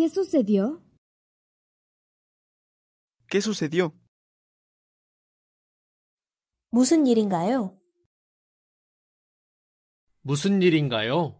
¿Qué sucedió? ¿Qué sucedió? 무슨 일인가요? 무슨 일인가요?